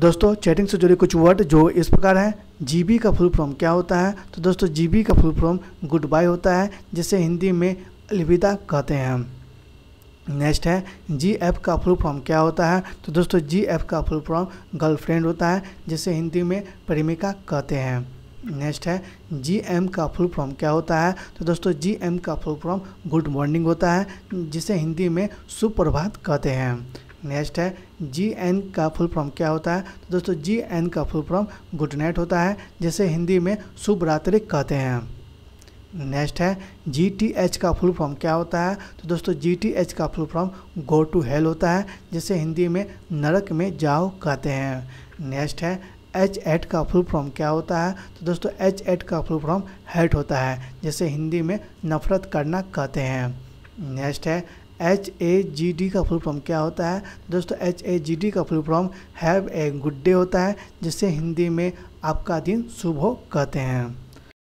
दोस्तों चैटिंग से जुड़े कुछ वर्ड जो इस प्रकार हैं जीबी का फुल फॉर्म क्या होता है तो दोस्तों जीबी का फुल फॉर्म गुड बाय होता है जिसे हिंदी में अलविदा कहते हैं नेक्स्ट है जी एफ का फुल फॉर्म क्या होता है तो दोस्तों जी एफ का फुल फॉर्म गर्लफ्रेंड होता है जिसे हिंदी में प्रेमिका कहते हैं नेक्स्ट है जी एम का फुल फॉर्म क्या होता है तो दोस्तों जी एम का फुल फॉर्म गुड मॉर्निंग होता है जिसे हिंदी में सुप्रभात कहते हैं नेक्स्ट है जी एन का फुल फॉर्म क्या होता है तो दोस्तों जी एन का फुल फॉर्म गुड नाइट होता है जिसे हिंदी में शुभ रात्रि कहते हैं नेक्स्ट है जी टी एच का फुल फॉर्म क्या होता है तो दोस्तों जी टी एच का full form go to hell होता है जिसे हिंदी में नरक में जाओ कहते हैं नेक्स्ट है एच एट का फुल फॉर्म क्या होता है तो दोस्तों एच एट का फुल फॉर्म हेट होता है जिसे हिंदी में नफरत करना कहते हैं नेक्स्ट है एच ए जी डी का फुल फॉर्म क्या होता है दोस्तों एच ए जी डी का full form have a good day होता है जिसे हिंदी में आपका दिन शुभ हो कहते हैं